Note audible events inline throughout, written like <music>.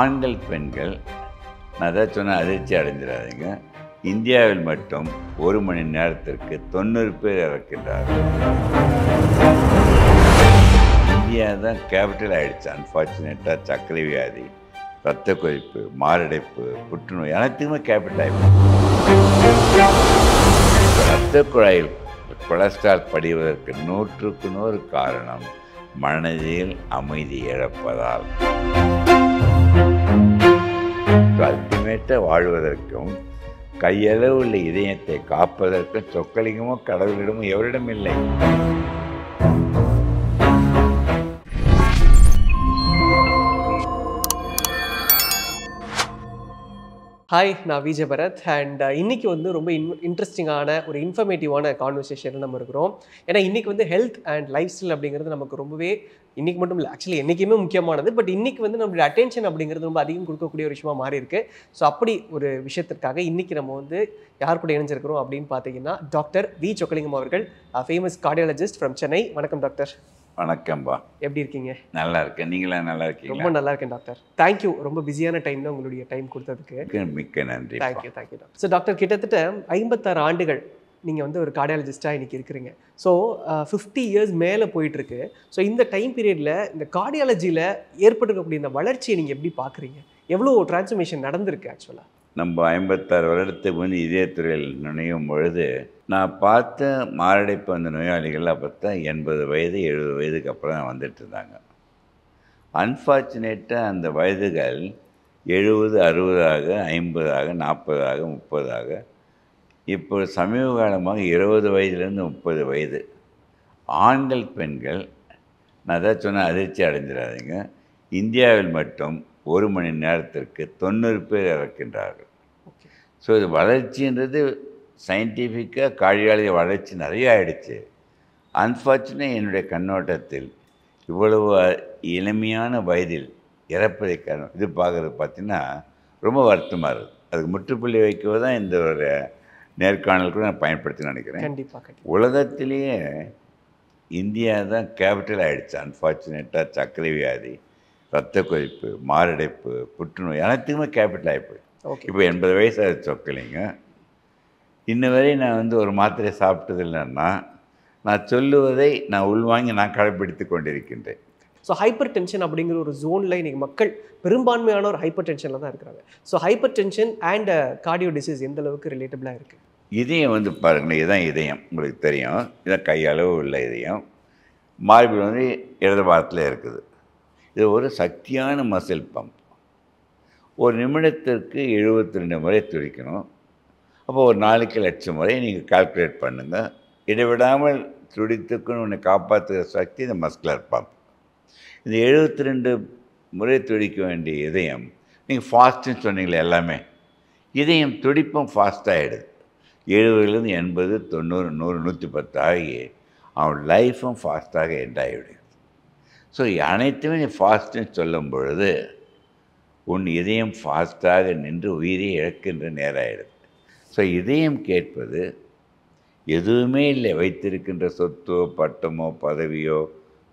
ஆண்கள் பெண்கள் நான் ஏதாவது சொன்னால் அதிர்ச்சி அடைஞ்சிடாதீங்க இந்தியாவில் மட்டும் ஒரு மணி நேரத்திற்கு தொண்ணூறு பேர் இறக்கின்றார்கள் இந்தியா தான் கேபிட்டல் ஆகிடுச்சு அன்ஃபார்ச்சுனேட்டாக சர்க்கரை வியாதி ரத்த கொதிப்பு மாரடைப்பு புற்றுநோய் அனைத்துக்குமே கேபிட்டல் ஆகிடுச்சு ரத்த குழாயில் கொலஸ்ட்ரால் படிவதற்கு நூற்றுக்கு நூறு காரணம் மனதில் அமைதி இழப்பதால் அதற்கு அல்டிமேட்டாக வாழ்வதற்கும் கையளவு உள்ள இதயத்தை காப்பதற்கும் சொக்கலிங்கமோ கடவுளிடமோ எவரிடம் இல்லை ஹாய் நான் விஜய பரத் அண்ட் இன்றைக்கி வந்து ரொம்ப இன் இன்ட்ரெஸ்டிங்கான ஒரு இன்ஃபர்மேட்டிவான கான்வர்சேஷனில் நம்ம இருக்கிறோம் ஏன்னா இன்றைக்கி வந்து ஹெல்த் அண்ட் லைஃப் ஸ்டைல் அப்படிங்கிறது நமக்கு ரொம்பவே இன்றைக்கி மட்டும் இல்லை ஆக்சுவலி என்றைக்குமே முக்கியமானது பட் இன்றைக்கி வந்து நம்மளுடைய அட்டென்ஷன் அப்படிங்கிறது ரொம்ப அதிகம் கொடுக்கக்கூடிய ஒரு விஷயமா மாறி இருக்கு ஸோ அப்படி ஒரு விஷயத்திற்காக இன்றைக்கி நம்ம வந்து யார் கூட இணைஞ்சிருக்கிறோம் அப்படின்னு பார்த்தீங்கன்னா டாக்டர் வி சொக்கலிங்கம் அவர்கள் ஃபேமஸ் கார்டியாலஜிஸ்ட் ஃப்ரம் சென்னை வணக்கம் டாக்டர் வணக்கம்பா எப்படி இருக்கீங்க நல்லா இருக்கேன் நீங்களா நல்லா இருக்கீங்க ரொம்ப நல்லா இருக்கேன் டாக்டர் தேங்க்யூ ரொம்ப பிஸியான டைம்ல உங்களுடைய டைம் கொடுத்ததுக்கு மிக்க நன்றி thank you thank you doctor so doctor கிட்டத்தட்ட ஐம்பத்தாறு ஆண்டுகள் நீங்கள் வந்து ஒரு கார்டியாலஜிஸ்ட்டாக இன்றைக்கி இருக்கிறீங்க ஸோ ஃபிஃப்டி இயர்ஸ் மேலே போயிட்டுருக்கு ஸோ இந்த டைம் பீரியடில் இந்த கார்டியாலஜியில் ஏற்பட்டிருக்கக்கூடிய இந்த வளர்ச்சியை நீங்கள் எப்படி பார்க்குறீங்க எவ்வளோ டிரான்ஸ்ஃபர்மேஷன் நடந்திருக்கு ஆக்சுவலாக நம்ம ஐம்பத்தாறு வருடத்துக்கு முன் துறையில் நுழையும் பொழுது நான் பார்த்த மாரடைப்பு அந்த நோயாளிகள்லாம் பார்த்தா எண்பது வயது எழுபது வயதுக்கு அப்புறம் தான் வந்துட்டு இருந்தாங்க அன்ஃபார்ச்சுனேட்டாக அந்த வயதுகள் எழுபது அறுபதாக ஐம்பதாக நாற்பதாக முப்பதாக இப்போ சமீப காலமாக இருபது வயதுலேருந்து முப்பது வயது ஆண்கள் பெண்கள் நான் ஏதாவது சொன்னால் அதிர்ச்சி அடைஞ்சிடாதீங்க இந்தியாவில் மட்டும் ஒரு மணி நேரத்திற்கு தொண்ணூறு பேர் இறக்கின்றார்கள் ஸோ இது வளர்ச்சின்றது சயின்டிஃபிக்காக காழியாளிய வளர்ச்சி நிறைய ஆயிடுச்சு அன்ஃபார்ச்சுனேட் என்னுடைய கண்ணோட்டத்தில் இவ்வளவு இளமையான வயதில் இறப்பதை காரணம் இது பார்க்குறது பார்த்திங்கன்னா ரொம்ப வருத்தமாக இருக்குது அதுக்கு முற்றுப்புள்ளி வைக்கிறது தான் இந்த ஒரு நேர்காணல் கூட நான் பயன்படுத்தி நினைக்கிறேன் கண்டிப்பாக உலகத்திலேயே இந்தியா தான் கேபிட்டல் ஆகிடுச்சு அன்ஃபார்ச்சுனேட்டாக சர்க்கரை வியாதி ரத்த கொதிப்பு மாரடைப்பு புற்றுநோய் அனைத்துக்குமே கேபிட்டல் ஆகிப்போய் இப்போ எண்பது வயசாக சொக்கலைங்க இன்ன வரை நான் வந்து ஒரு மாத்திரை சாப்பிட்டது இல்லைன்னா நான் சொல்லுவதை நான் உள்வாங்கி நான் கடைப்பிடித்து கொண்டிருக்கின்றேன் ஸோ ஹைப்பர் டென்ஷன் அப்படிங்கிற ஒரு ஜோனில் இன்றைக்கி மக்கள் பெரும்பான்மையான ஒரு ஹைப்பர் டென்ஷனில் தான் இருக்கிறாங்க so hypertension and cardio disease எந்த அளவுக்கு ரிலேட்டபிளாக இருக்குது இதயம் வந்து பாருங்களேன் இதுதான் இதயம் உங்களுக்கு தெரியும் இதான் கையளவு உள்ள இதயம் மார்பில் வந்து இடது பாரத்தில் இருக்குது இது ஒரு சக்தியான மசில் பம்ப் ஒரு நிமிடத்திற்கு எழுபத்தி ரெண்டு முறை துடிக்கணும் அப்போ ஒரு நாளைக்கு லட்சம் முறை நீங்கள் கால்குலேட் பண்ணுங்கள் இடைவிடாமல் துடித்துக்குன்னு உன்னை காப்பாற்றுகிற சக்தி இந்த மஸ்குலர் பம்ப் இந்த எழுபத்தி ரெண்டு முறை துடிக்க வேண்டிய இதயம் நீங்கள் ஃபாஸ்ட்டுன்னு சொன்னீங்களே எல்லாமே இதயம் துடிப்பும் ஃபாஸ்ட்டாகிடுது எழுபதுலேருந்து எண்பது தொண்ணூறு நூறு நூற்றி பத்து ஆகி அவன் லைஃப்பும் ஃபாஸ்ட்டாக எண்டாகிவிடுது ஸோ அனைத்துமே நீ ஃபாஸ்ட்டுன்னு சொல்லும் பொழுது உன் இதயம் ஃபாஸ்ட்டாக நின்று உயிரை இழக்கின்ற நேராயிடுது ஸோ இதயம் கேட்பது எதுவுமே இல்லை வைத்திருக்கின்ற சொத்தோ பட்டமோ பதவியோ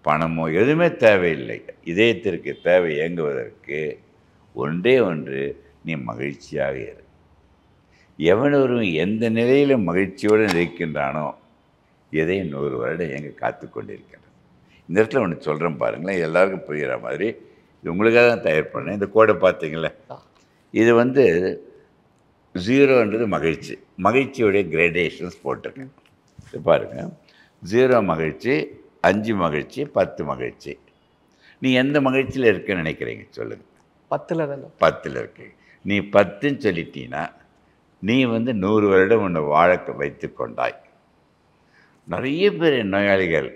பணமோ எதுவுமே தேவையில்லை இதயத்திற்கு தேவை இயங்குவதற்கு ஒன்றே ஒன்று நீ மகிழ்ச்சியாக இரு எவனொருவன் எந்த நிலையில் மகிழ்ச்சியோடு இருக்கின்றானோ எதையும் நூறு வருடம் எங்கே காத்து கொண்டிருக்கின்றது இந்த இடத்துல ஒன்று சொல்கிறேன் பாருங்களேன் எல்லாருக்கும் புரிகிற மாதிரி இது உங்களுக்காக தான் தயார் பண்ணேன் இந்த கோடை பார்த்தீங்களே இது வந்து ஜீரோன்றது மகிழ்ச்சி மகிழ்ச்சியுடைய கிரேடேஷன்ஸ் போட்டிருக்கேன் இது பாருங்கள் ஜீரோ மகிழ்ச்சி அஞ்சு மகிழ்ச்சி பத்து மகிழ்ச்சி நீ எந்த மகிழ்ச்சியில் இருக்குன்னு நினைக்கிறீங்க சொல்லுங்கள் பத்தில் தான் பத்தில் இருக்கு நீ பத்துன்னு சொல்லிட்டீங்கன்னா நீ வந்து நூறு வருடம் உன்னை வாழ வைத்து கொண்டாய் நிறைய பேர் நோயாளிகள்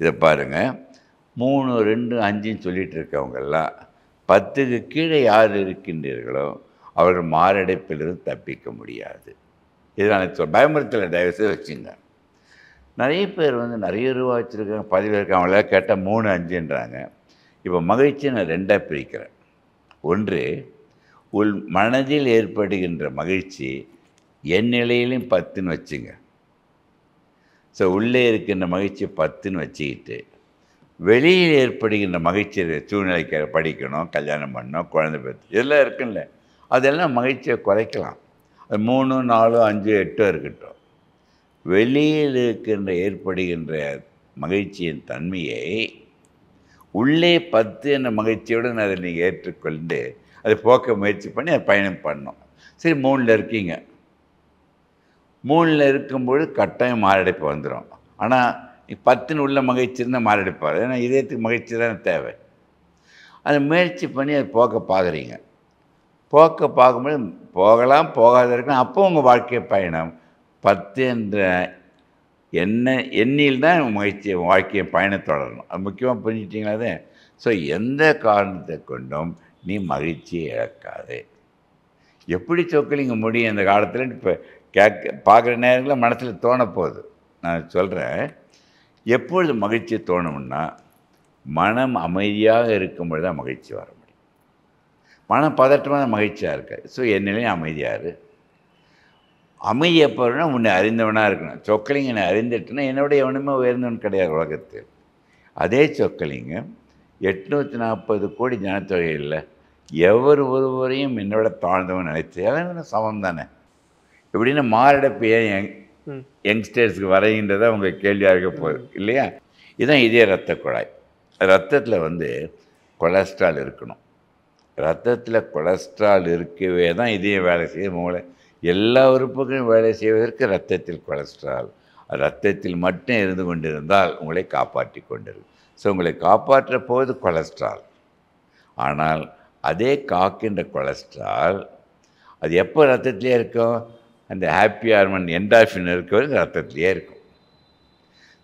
இதை பாருங்கள் மூணு ரெண்டு அஞ்சுன்னு சொல்லிகிட்டு இருக்கவங்கெல்லாம் பத்துக்கு கீழே யார் இருக்கின்றீர்களோ அவர்கள் மாரடைப்பிலிருந்து தப்பிக்க முடியாது இதனால் சொல் பயமுறுத்தலை தயவுசு வச்சுங்க நிறைய பேர் வந்து நிறைய ரூபா வச்சுருக்காங்க பதிவு இருக்காங்களா கேட்டால் மூணு அஞ்சுன்றாங்க இப்போ மகிழ்ச்சியை நான் ரெண்டாக பிரிக்கிறேன் ஒன்று உள் மனதில் ஏற்படுகின்ற மகிழ்ச்சி என் நிலையிலையும் பத்துன்னு வச்சுங்க ஸோ உள்ளே இருக்கின்ற மகிழ்ச்சி பத்துன்னு வச்சுக்கிட்டு வெளியில் ஏற்படுகின்ற மகிழ்ச்சி சூழ்நிலைக்கு படிக்கணும் கல்யாணம் பண்ணணும் குழந்தை பெற்று இதெல்லாம் இருக்குல்ல அதெல்லாம் மகிழ்ச்சியை குறைக்கலாம் அது மூணு நாலு அஞ்சு எட்டோ இருக்கட்டும் வெளியில் இருக்கின்ற ஏற்படுகின்ற மகிழ்ச்சியின் தன்மையை உள்ளே பத்து என்ற மகிழ்ச்சியுடன் அதை நீங்கள் ஏற்றுக்கொண்டு அதை போக்க முயற்சி பண்ணி அதை பயணம் பண்ணோம் சரி மூணில் இருக்கீங்க மூணில் இருக்கும்பொழுது கட்டாயம் மாரடைப்பு வந்துடும் ஆனால் பத்துன்னு உள்ள மகிழ்ச்சி இருந்தால் மாரடைப்பார் ஏன்னா இதயத்துக்கு மகிழ்ச்சி தானே தேவை அதை முயற்சி பண்ணி அதை போக்க பார்க்குறீங்க போக்க பார்க்கும்போது போகலாம் போகாத இருக்கலாம் அப்போ உங்கள் வாழ்க்கை பயணம் பத்து என்ற என்ன எண்ணில் தான் முயற்சி வாழ்க்கையை பயணம் தொடரணும் அது முக்கியமாக புரிஞ்சிட்டிங்களாதே ஸோ எந்த காரணத்தை கொண்டும் நீ மகிழ்ச்சியை இழக்காது எப்படி சொக்கலிங்க முடியும் அந்த காலத்தில் இப்போ கேட்க பார்க்குற நேரங்களில் மனசில் தோணப்போகுது நான் சொல்கிறேன் எப்பொழுது மகிழ்ச்சி தோணும்னா மனம் அமைதியாக இருக்கும்பொழுது தான் மகிழ்ச்சி வர முடியும் மனம் பதற்றமாக மகிழ்ச்சியாக இருக்காது ஸோ என்னையும் அமைதியாக இரு அமைதி எப்போனா உன்னை அறிந்தவனாக இருக்கணும் சொக்கலிங்க என்னை அறிந்துட்டுனா என்னுடைய எவனுமே உயர்ந்தவன் கிடையாது உலகத்தில் அதே சொக்கலிங்கம் எட்நூற்றி நாற்பது கோடி இல்லை எவர் ஒருவரையும் என்னோட தாழ்ந்தவன் நினைச்சு அதான் சமம் தானே எப்படின்னா மாரடைப்பு ஏன் யங்ஸ்டர்ஸ்க்கு வரைகின்றதை அவங்க கேள்வியாக இருக்க போகுது இல்லையா இதுதான் இதே ரத்த குழாய் ரத்தத்தில் வந்து கொலஸ்ட்ரால் இருக்கணும் ரத்தத்தில் கொலஸ்ட்ரால் இருக்கவே தான் இதையும் வேலை செய்ய மூளை எல்லா உறுப்புகளையும் வேலை செய்வதற்கு ரத்தத்தில் கொலஸ்ட்ரால் ரத்தத்தில் மட்டும் இருந்து கொண்டிருந்தால் உங்களை காப்பாற்றி கொண்டிருக்கும் ஸோ உங்களை காப்பாற்ற போவது கொலஸ்ட்ரால் ஆனால் அதே காக்கின்ற கொலஸ்ட்ரால் அது எப்போ ரத்தத்துலேயே இருக்கும் அந்த ஹாப்பி ஹார்மன் என்டாஃபின் இருக்கிறது ரத்தத்துலேயே இருக்கும்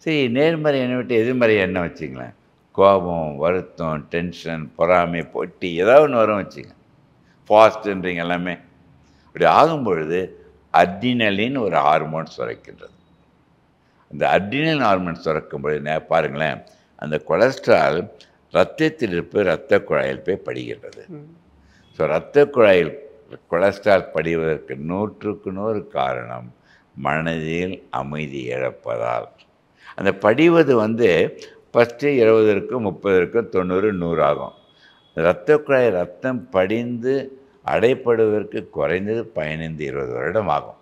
சரி நேர்மறை எண்ணம் விட்டு எதிர்மறை எண்ணம் வச்சுங்களேன் கோபம் வருத்தம் டென்ஷன் பொறாமை பொட்டி ஏதாவது ஒன்று வரும் வச்சுங்க ஃபாஸ்ட்ன்றீங்க எல்லாமே அப்படி ஆகும்பொழுது பொழுது அட்ரினலின் ஒரு ஹார்மோன் சுரக்கின்றது அந்த அட்ரினல் ஹார்மோன் சுரக்கும் பொழுது பாருங்களேன் அந்த கொலஸ்ட்ரால் ரத்தத்தில் இருப்பது இரத்த குழாயில் போய் படிகின்றது ஸோ இரத்த குழாயில் கொலஸ்ட்ரால் படிவதற்கு நூற்றுக்கு நூறு காரணம் மனதில் அமைதி இழப்பதால் அந்த படிவது வந்து ஃபஸ்ட்டு இருபதற்கும் முப்பதற்கும் தொண்ணூறு நூறு ஆகும் இரத்த குழாய் ரத்தம் படிந்து அடைப்படுவதற்கு குறைந்தது பதினைந்து இருபது வருடம் ஆகும்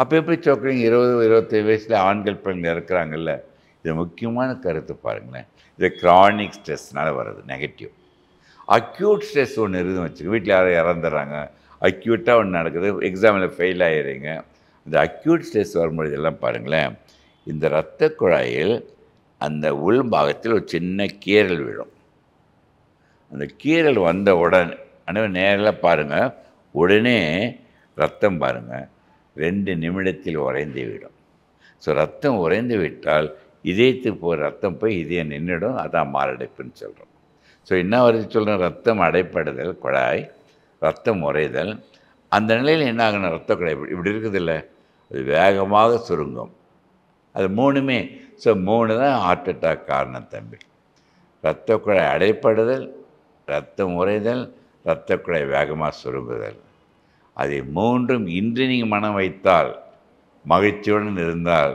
அப்போ எப்படி சொல்கிறீங்க இருபது இருபத்தி வயசில் ஆண்கள் பெண்கள் இறக்குறாங்கல்ல இது முக்கியமான கருத்து பாருங்களேன் இது க்ரானிக் ஸ்ட்ரெஸ்னால் வர்றது நெகட்டிவ் அக்யூட் ஸ்ட்ரெஸ் ஒன்று இருந்து வச்சுக்கோங்க வீட்டில் யாரும் இறந்துடுறாங்க அக்யூட்டாக ஒன்று நடக்குது எக்ஸாமில் ஃபெயில் ஆகிடுறீங்க இந்த அக்யூட் ஸ்ட்ரெஸ் வரும்பொழுது எல்லாம் பாருங்களேன் இந்த இரத்த குழாயில் அந்த உள் பாகத்தில் ஒரு சின்ன கீரல் விழும் அந்த கீரல் வந்த உடனே அனைவரும் நேரில் பாருங்கள் உடனே ரத்தம் பாருங்கள் ரெண்டு நிமிடத்தில் உறைந்து விடும் ஸோ ரத்தம் உறைந்து விட்டால் இதயத்துக்கு போய் ரத்தம் போய் இதயம் நின்றுடும் அதான் மாரடைப்புன்னு சொல்கிறோம் ஸோ என்ன வரைக்கும் சொல்கிறோம் ரத்தம் அடைப்படுதல் குழாய் ரத்தம் உறைதல் அந்த நிலையில் என்ன ஆகணும் ரத்த குழாய் இப்படி இப்படி இருக்குதில்ல அது வேகமாக சுருங்கும் அது மூணுமே ஸோ மூணு தான் ஹார்ட் அட்டாக் காரணம் தம்பி ரத்த குழாய் அடைப்படுதல் ரத்தம் உறைதல் இரத்த குழாய் வேகமாக சுருங்குதல் அதை மூன்றும் இன்று நீங்கள் மனம் வைத்தால் மகிழ்ச்சியுடன் இருந்தால்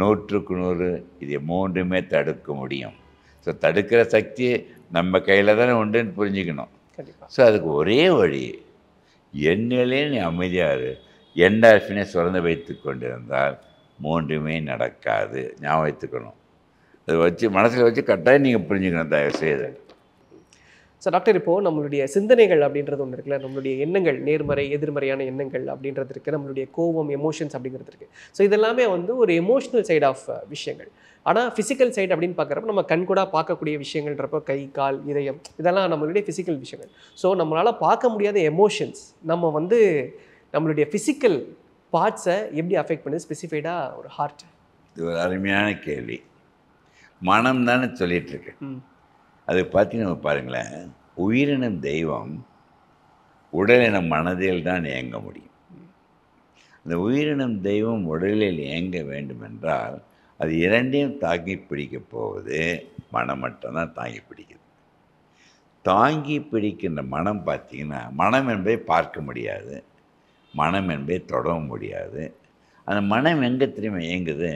நூற்றுக்கு நூறு இதை மூன்றுமே தடுக்க முடியும் ஸோ தடுக்கிற சக்தி நம்ம கையில் தானே உண்டுன்னு புரிஞ்சுக்கணும் ஸோ அதுக்கு ஒரே வழி என்னிலே நீ அமைதியாக என்டார்ஃபினை சுரந்து வைத்து கொண்டிருந்தால் மூன்றுமே நடக்காது ஞாபகத்துக்கணும் அதை வச்சு மனசில் வச்சு கட்டாயம் நீங்கள் புரிஞ்சுக்கணும் தயவு தயவுசெய்து ஸோ டாக்டர் இப்போது நம்மளுடைய சிந்தனைகள் அப்படின்றது ஒன்று இருக்குல்ல நம்மளுடைய எண்ணங்கள் நேர்மறை எதிர்மறையான எண்ணங்கள் அப்படின்றது இருக்குது நம்மளுடைய கோபம் எமோஷன்ஸ் அப்படிங்கிறது இருக்குது ஸோ இதெல்லாமே வந்து ஒரு எமோஷ்னல் சைட் ஆஃப் விஷயங்கள் ஆனால் ஃபிசிக்கல் சைட் அப்படின்னு பார்க்குறப்ப நம்ம கூட பார்க்கக்கூடிய விஷயங்கள்ன்றப்போ கை கால் இதயம் இதெல்லாம் நம்மளுடைய ஃபிசிக்கல் விஷயங்கள் ஸோ நம்மளால் பார்க்க முடியாத எமோஷன்ஸ் நம்ம வந்து நம்மளுடைய ஃபிசிக்கல் பார்ட்ஸை எப்படி அஃபெக்ட் பண்ணுது ஸ்பெசிஃபைடாக ஒரு ஹார்ட் இது ஒரு அருமையான கேள்வி மனம் தானே சொல்லிகிட்டு இருக்கு அது பார்த்தீங்கன்னா பாருங்களேன் உயிரினம் தெய்வம் உடலினம் மனதில் தான் இயங்க முடியும் அந்த உயிரினம் தெய்வம் உடலில் இயங்க வேண்டுமென்றால் அது இரண்டையும் தாங்கி பிடிக்கப் போவது மனம் மட்டும்தான் தாங்கி பிடிக்குது தாங்கி பிடிக்கின்ற மனம் பார்த்திங்கன்னா மனம் என்பதை பார்க்க முடியாது மனம் என்பதை தொடவும் முடியாது அந்த மனம் எங்கே திரும்ப இயங்குது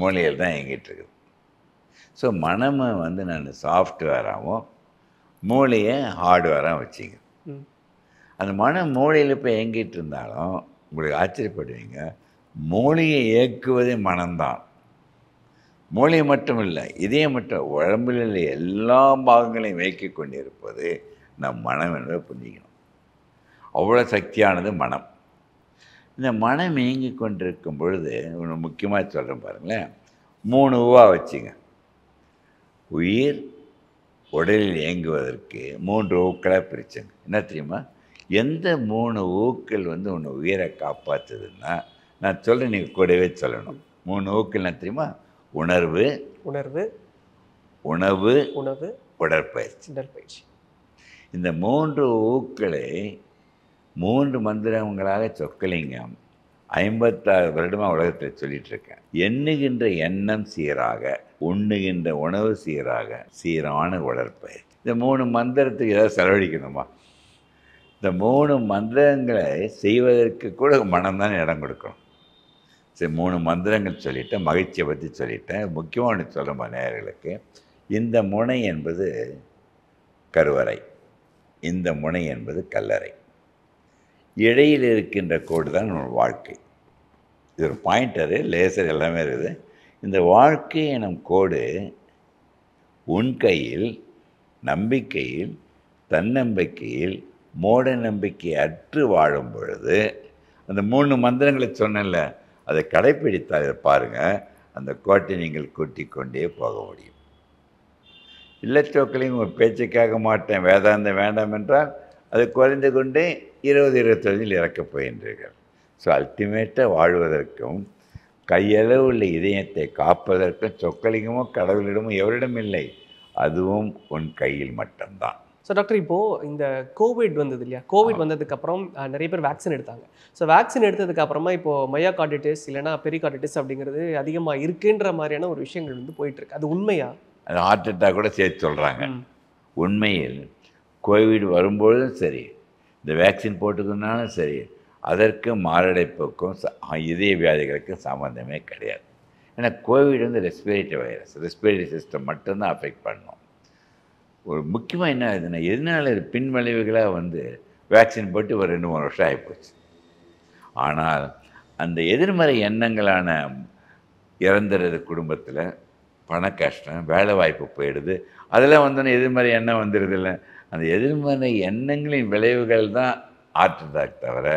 மூளையில் தான் இயங்கிட்டு இருக்குது ஸோ மனமை வந்து நான் சாஃப்ட்வேராகவும் மூளையை ஹார்ட்வேராக வச்சுங்க அந்த மனம் மூளையில் இப்போ இயங்கிட்டு இருந்தாலும் உங்களுக்கு ஆச்சரியப்படுவீங்க மூளையை இயக்குவதே மனம்தான் மூளை மட்டும் இல்லை இதே மட்டும் உடம்புல எல்லா பாகங்களையும் வைக்க கொண்டிருப்பது நம் மனம் என்பதை புரிஞ்சிக்கணும் அவ்வளோ சக்தியானது மனம் இந்த மனம் இயங்கி கொண்டிருக்கும் பொழுது ஒன்று முக்கியமாக சொல்கிறேன் பாருங்களேன் மூணு ரூபா வச்சுங்க உயிர் உடலில் இயங்குவதற்கு மூன்று ஊக்களாக பிரிச்சங்க என்ன தெரியுமா எந்த மூணு ஊக்கள் வந்து உன்னை உயிரை காப்பாற்றுதுன்னா நான் சொல்கிறேன் நீங்கள் கூடவே சொல்லணும் மூணு ஊக்கள் என்ன தெரியுமா உணர்வு உணர்வு உணவு உணவு உடற்பயிற்சி உடற்பயிற்சி இந்த மூன்று ஊக்களை மூன்று மந்திரங்களாக சொக்கலிங்கம் ஐம்பத்தாறு வருடமாக உலகத்தில் சொல்லிட்டு இருக்கேன் எண்ணுகின்ற எண்ணம் சீராக உண்ணுகின்ற உணவு சீராக சீரான உடற்பயிற்சி இந்த மூணு மந்திரத்துக்கு ஏதாவது செலவழிக்கணுமா இந்த மூணு மந்திரங்களை செய்வதற்கு கூட மனம்தான் இடம் கொடுக்கணும் சரி மூணு மந்திரங்கள் சொல்லிட்டேன் மகிழ்ச்சியை பற்றி சொல்லிட்டேன் முக்கியமான சொல்ல மாநேயர்களுக்கு இந்த முனை என்பது கருவறை இந்த முனை என்பது கல்லறை இடையில் இருக்கின்ற கோடு தான் நம்ம வாழ்க்கை இது ஒரு பாயிண்ட் அது லேசர் எல்லாமே இருக்குது இந்த வாழ்க்கை எனும் கோடு உன் கையில் நம்பிக்கையில் தன்னம்பிக்கையில் மூட நம்பிக்கை அற்று வாழும் பொழுது அந்த மூணு மந்திரங்களை சொன்னல அதை கடைப்பிடித்தால் பாருங்கள் அந்த கோட்டை நீங்கள் கூட்டி கொண்டே போக முடியும் இல்லச்சோக்களையும் உங்கள் பேச்சுக்காக மாட்டேன் வேதாந்தம் வேண்டாம் என்றால் அது குறைந்து கொண்டே இருபது இருபத்தொழில் இறக்கப் போகின்றீர்கள் ஸோ அல்டிமேட்டாக வாழ்வதற்கும் கையளவு உள்ள இதயத்தை காப்பதற்கும் சொக்கலிங்கமோ கடவுளிடமோ எவரிடம் இல்லை அதுவும் உன் கையில் மட்டும்தான் ஸோ டாக்டர் இப்போது இந்த கோவிட் வந்தது இல்லையா கோவிட் வந்ததுக்கப்புறம் நிறைய பேர் வேக்சின் எடுத்தாங்க ஸோ வேக்சின் எடுத்ததுக்கப்புறமா இப்போது மையா கார்டிட்டிஸ் இல்லைனா பெரிகார்டிட்டிஸ் அப்படிங்கிறது அதிகமாக இருக்குன்ற மாதிரியான ஒரு விஷயங்கள் வந்து போயிட்டுருக்கு அது உண்மையா அது ஹார்ட் அட்டாக் கூட சேர்த்து சொல்கிறாங்க உண்மையில் கோவிட் வரும்பொழுதும் சரி இந்த வேக்சின் போட்டுக்கணுனாலும் சரி அதற்கு மாரடைப்புக்கும் இதய வியாதிகளுக்கும் சம்மந்தமே கிடையாது ஏன்னா கோவிட் வந்து ரெஸ்பிரேட்டரி வைரஸ் ரெஸ்பிரேட்டரி சிஸ்டம் மட்டும்தான் அஃபெக்ட் பண்ணும் ஒரு முக்கியமாக என்ன ஆகுதுன்னா எதனால இது பின்விளைவுகளாக வந்து வேக்சின் போட்டு ஒரு ரெண்டு மூணு வருஷம் ஆகிப்போச்சு ஆனால் அந்த எதிர்மறை எண்ணங்களான இறந்துடுறது குடும்பத்தில் பண கஷ்டம் வேலை வாய்ப்பு போயிடுது அதெல்லாம் வந்தோன்னே எதிர்மறை எண்ணம் வந்துடுது இல்லை அந்த எதிர்மறை எண்ணங்களின் விளைவுகள் தான் ஆற்றுதாக தவிர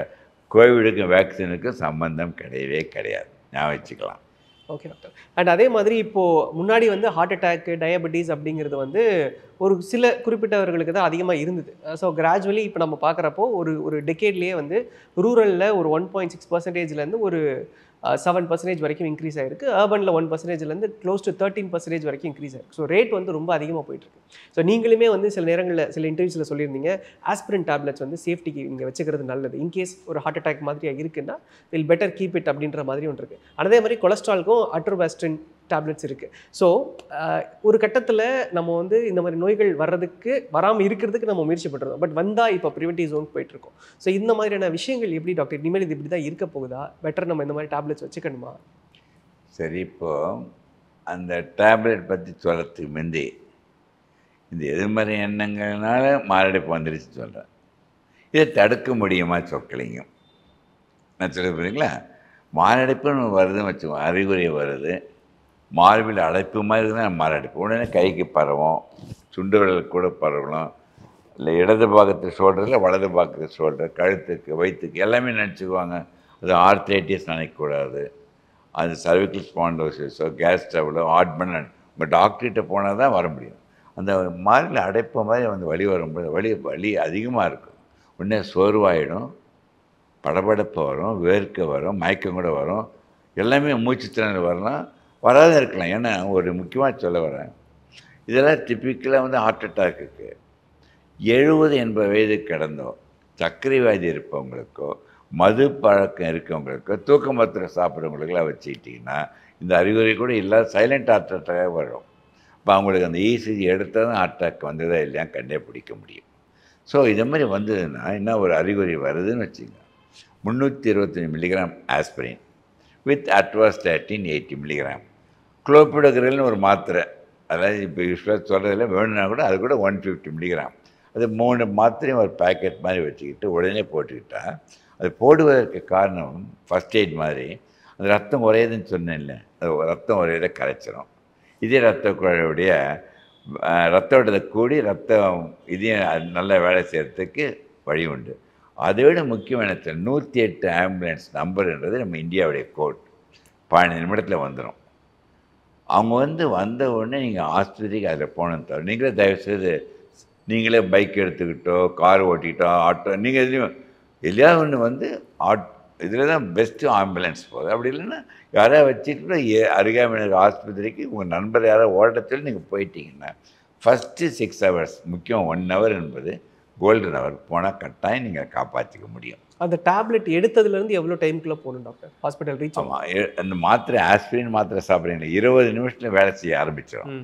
கோவிடுக்கும் வேக்சினுக்கும் சம்பந்தம் கிடையவே கிடையாது ஞாபகம் வச்சுக்கலாம் ஓகே டாக்டர் அண்ட் அதே மாதிரி இப்போது முன்னாடி வந்து ஹார்ட் அட்டாக் டயபெட்டிஸ் அப்படிங்கிறது வந்து ஒரு சில குறிப்பிட்டவர்களுக்கு தான் அதிகமாக இருந்தது ஸோ கிராஜுவலி இப்போ நம்ம பார்க்குறப்போ ஒரு ஒரு டெக்கேட்லேயே வந்து ரூரலில் ஒரு ஒன் பாயிண்ட் சிக்ஸ் பர்சன்டேஜ்லேருந்து ஒரு செவன் பர்சன்டேஜ் வரைக்கும் இன்க்ரீஸ் ஆயிருக்கு அர்பனில் ஒன் பர்சன்டேஜ்லேருந்து க்ளோஸ் டு தேர்ட்டின் பர்சன்டேஜ் வரைக்கும் இன்க்ரீஸ் ஆயிருக்கு ஸோ ரேட் வந்து ரொம்ப அதிகமாக போயிட்டுருக்கு ஸோ நீங்களுமே வந்து சில நேரங்களில் சில இன்டர்வியூஸில் சொல்லியிருந்தீங்க ஆஸ்பிரின் டேப்லெட்ஸ் வந்து சேஃப்டிக்கு இங்கே வச்சுக்கிறது நல்லது இன்கேஸ் ஒரு ஹார்ட் அட்டாக் மாதிரியாக இருக்குன்னா வில் பெட்டர் கீப் இட் அப்படின்ற மாதிரி ஒன்று இருக்குது அதே மாதிரி கொலஸ்ட்ரால்க்கும் அட்ரோபாஸ்டின் டேப்லெட்ஸ் இருக்குது ஸோ ஒரு கட்டத்தில் நம்ம வந்து இந்த மாதிரி நோய்கள் வர்றதுக்கு வராமல் இருக்கிறதுக்கு நம்ம முயற்சி பண்ணுறோம் பட் வந்தால் இப்போ ப்ரிவென்டிவ் ஜோன் போயிட்டுருக்கோம் ஸோ இந்த மாதிரியான விஷயங்கள் எப்படி டாக்டர் இனிமேல் இது இப்படி தான் இருக்க போகுதா பெட்டர் நம்ம இந்த மாதிரி டேப்லெட்ஸ் வச்சுக்கணுமா சரி இப்போ அந்த டேப்லெட் பற்றி சொல்கிறதுக்கு முந்தி இந்த எதிர்மறை எண்ணங்கள்னால மாரடைப்பு வந்துருச்சு சொல்கிறேன் இதை தடுக்க முடியுமா சொற்களைங்க நான் சொல்ல போகிறீங்களா மாரடைப்புன்னு வருதுன்னு வச்சுக்கோங்க அறிகுறி வருது மார்பில் அடைப்பு மாதிரி இருந்தால் மர அடைப்பு உடனே கைக்கு பரவும் சுண்டு விரல் கூட பரவலாம் இல்லை இடது பாகத்து ஷோல்டரில் வலது பாகத்து சொல்கிற கழுத்துக்கு வயிற்றுக்கு எல்லாமே நினச்சிக்குவாங்க அது ஆர்த்தைட்டிஸ் நினைக்கக்கூடாது அது சர்விக்கல் ஸ்பாண்டோசிஸோ கேஸ் ட்ரபிளோ ஆட்மன் உங்கள் டாக்டர்கிட்ட போனால் தான் வர முடியும் அந்த மார்பில் அடைப்ப மாதிரி வந்து வழி வரும்போது வழி வலி அதிகமாக இருக்கும் உடனே சோர்வாயிடும் படபடப்பு வரும் வேர்க்க வரும் மயக்கம் கூட வரும் எல்லாமே மூச்சு திறனில் வரலாம் வராத இருக்கலாம் ஏன்னா ஒரு முக்கியமாக சொல்ல வரேன் இதெல்லாம் டிப்பிக்கலாக வந்து ஹார்ட் இருக்குது எழுபது எண்பது வயது கிடந்தோம் சர்க்கரை வியாதி இருப்பவங்களுக்கோ மது பழக்கம் இருக்கவங்களுக்கோ தூக்க மாத்திரை சாப்பிட்றவங்களுக்கெல்லாம் வச்சுக்கிட்டிங்கன்னா இந்த அறிகுறி கூட இல்லாத சைலண்ட் ஹார்ட் அட்டாக வரும் இப்போ அவங்களுக்கு அந்த ஈசிஜி e எடுத்தால் தான் ஹார்ட் அட்டாக் வந்ததாக இல்லையா கண்டே பிடிக்க முடியும் ஸோ இது மாதிரி வந்ததுன்னா என்ன ஒரு அறிகுறி வருதுன்னு வச்சுங்க முந்நூற்றி இருபத்தஞ்சி milligram aspirin with atorvastatin eighty milligram குளோபிடோகிரல்னு ஒரு மாத்திரை அதாவது இப்போ யூஸ்வலாக சொல்கிறதுல வேணும்னா கூட அது கூட ஒன் ஃபிஃப்டி மில்லிகிராம் அது மூணு மாத்திரையும் ஒரு பேக்கெட் மாதிரி வச்சுக்கிட்டு உடனே போட்டுக்கிட்டால் அது போடுவதற்கு காரணம் ஃபஸ்ட் எய்ட் மாதிரி அந்த ரத்தம் உரையுதுன்னு சொன்னேன்ல அது ரத்தம் உரையில கரைச்சிரும் இதே ரத்த குழாயுடைய ரத்த ஓட்டத்தை கூடி ரத்தம் இதையும் நல்ல வேலை செய்கிறதுக்கு வழி உண்டு அதை விட முக்கியமான நூற்றி எட்டு ஆம்புலன்ஸ் நம்பருன்றது நம்ம இந்தியாவுடைய கோட் பதினஞ்சு நிமிடத்தில் வந்துடும் அவங்க வந்து வந்த உடனே நீங்கள் ஆஸ்பத்திரிக்கு அதில் போனது தவிர நீங்களே தயவுசெய்து நீங்களே பைக் எடுத்துக்கிட்டோ கார் ஓட்டிக்கிட்டோ ஆட்டோ நீங்கள் எதுலேயும் எல்லா ஒன்று வந்து ஆட் இதில் தான் பெஸ்ட்டு ஆம்புலன்ஸ் போகுது அப்படி இல்லைன்னா யாராவது வச்சுக்கிட்டு ஏ அருகாமையினர் ஆஸ்பத்திரிக்கு உங்கள் நண்பர் யாராவது ஓட்டத்தில் நீங்கள் போயிட்டீங்கன்னா ஃபஸ்ட்டு சிக்ஸ் ஹவர்ஸ் முக்கியம் ஒன் ஹவர் என்பது கோல்டன் ஹவர் போனால் கட்டாயம் நீங்கள் காப்பாற்றிக்க முடியும் அந்த டேப்லெட் எடுத்ததுலேருந்து எவ்வளோ டைமுக்குள்ளே போகணும் டாக்டர் ஹாஸ்பிட்டல் ரீச் ஆமாம் அந்த மாத்திரை ஆஸ்பிரின் மாத்திரை சாப்பிட்றீங்க இருபது நிமிஷத்தில் வேலை செய்ய ஆரம்பிச்சிடும்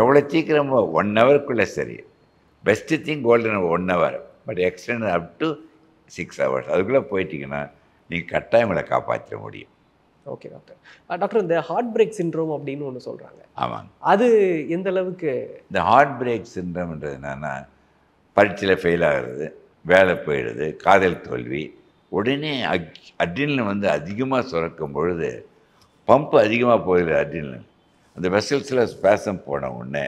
எவ்வளோ சீக்கிரம் ஒன் ஹவருக்குள்ளே சரி best thing golden one hour but extend up to six hours அதுக்குள்ளே போயிட்டீங்கன்னா நீங்கள் கட்டாயம் உங்களை காப்பாற்றிட முடியும் ஓகே டாக்டர் டாக்டர் இந்த ஹார்ட் பிரேக் சின்ரோம் அப்படின்னு ஒன்று சொல்கிறாங்க ஆமாங்க அது எந்த அளவுக்கு இந்த ஹார்ட் பிரேக் சின்ரம்ன்றது என்னென்னா பரீட்சையில் ஃபெயில் ஆகிறது வேலை போயிடுது காதல் தோல்வி உடனே அக் அட்ரினலின் வந்து அதிகமாக சுரக்கும் பொழுது பம்ப் அதிகமாக போயிடுது அட்ரினலின் அந்த வெசல்ஸில் ஸ்பேசம் போன உடனே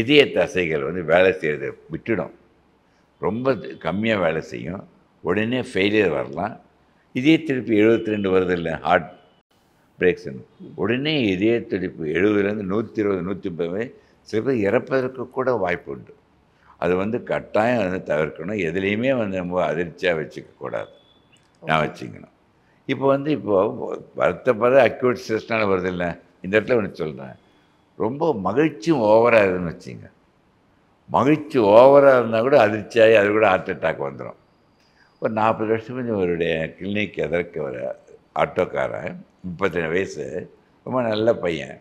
இதய தசைகள் வந்து வேலை செய்கிறது விட்டுடும் ரொம்ப கம்மியாக வேலை செய்யும் உடனே ஃபெயிலியர் வரலாம் இதய திருப்பி எழுபத்தி ரெண்டு வருது இல்லை ஹார்ட் பிரேக்ஸ் உடனே இதய துடிப்பு எழுபதுலேருந்து நூற்றி இருபது நூற்றி முப்பது சில பேர் இறப்பதற்கு கூட வாய்ப்பு உண்டு அது வந்து கட்டாயம் வந்து தவிர்க்கணும் எதுலேயுமே வந்து ரொம்ப அதிர்ச்சியாக வச்சுக்கக்கூடாது நான் வச்சுக்கணும் இப்போ வந்து இப்போது வருத்தப்பட அக்யூட் ஸ்ட்ரெஸ்னால் வருதில்ல இந்த இடத்துல ஒன்று சொல்கிறேன் ரொம்ப மகிழ்ச்சியும் ஓவராக இருக்குதுன்னு வச்சுங்க மகிழ்ச்சி ஓவராக இருந்தால் கூட அதிர்ச்சியாகி அது கூட ஹார்ட் அட்டாக் வந்துடும் ஒரு நாற்பது வருஷம் இவருடைய கிளினிக் எதற்கு ஒரு ஆட்டோக்காரன் முப்பத்தஞ்சு வயசு ரொம்ப நல்ல பையன்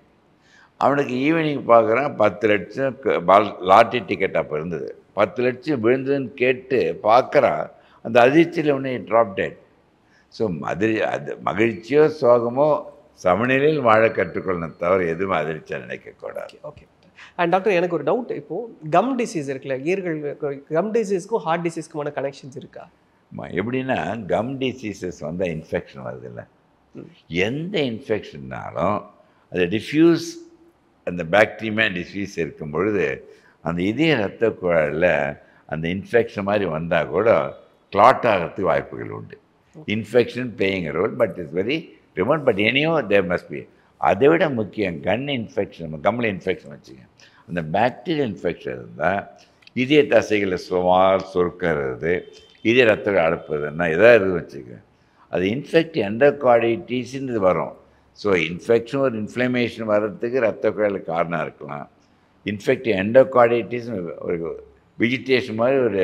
அவனுக்கு ஈவினிங் பார்க்குறான் பத்து லட்சம் பால் லாட்டரி டிக்கெட் அப்போ இருந்தது பத்து லட்சம் விழுந்ததுன்னு கேட்டு பார்க்குறான் அந்த அதிர்ச்சியில் உடனே ட்ராப் டேட் ஸோ மதுரை அது மகிழ்ச்சியோ சோகமோ சமநிலையில் வாழ கற்றுக்கொள்ளணும் தவிர எதுவும் அதிர்ச்சியாக நினைக்கக்கூடாது ஓகே அண்ட் டாக்டர் எனக்கு ஒரு டவுட் இப்போது கம் டிசீஸ் இருக்குல்ல ஈர்கள் கம் டிசீஸ்க்கும் ஹார்ட் டிசீஸ்க்குமான கனெக்ஷன்ஸ் இருக்கா எப்படின்னா கம் டிசீசஸ் வந்தால் இன்ஃபெக்ஷன் வருது இல்லை எந்த இன்ஃபெக்ஷன்னாலும் அது டிஃப்யூஸ் அந்த பேக்டீரியா டிசீஸ் இருக்கும் பொழுது அந்த இதய ரத்த குழாயில் அந்த இன்ஃபெக்ஷன் மாதிரி வந்தால் கூட கிளாட் ஆகிறதுக்கு வாய்ப்புகள் உண்டு infection playing role but it's very remote but anyhow there must be அதை விட முக்கியம் கன் இன்ஃபெக்ஷன் நம்ம கம்மில் இன்ஃபெக்ஷன் வச்சுங்க அந்த பேக்டீரியல் இன்ஃபெக்ஷன் இருந்தால் இதய தசைகளை சுமார் சுருக்கிறது இதய ரத்தம் அடுப்புறதுன்னா எதாவது இருந்து வச்சுக்க அது இன்ஃபெக்ட் எண்டோகார்டிட்டிஸ்ன்னு வரும் ஸோ இன்ஃபெக்ஷன் ஒரு இன்ஃப்ளமேஷன் வர்றதுக்கு ரத்த குழல் காரணம் இருக்கலாம் இன்ஃபெக்ட் எண்டோகார்டிட்டிஸ் ஒரு வெஜிடேஷன் மாதிரி ஒரு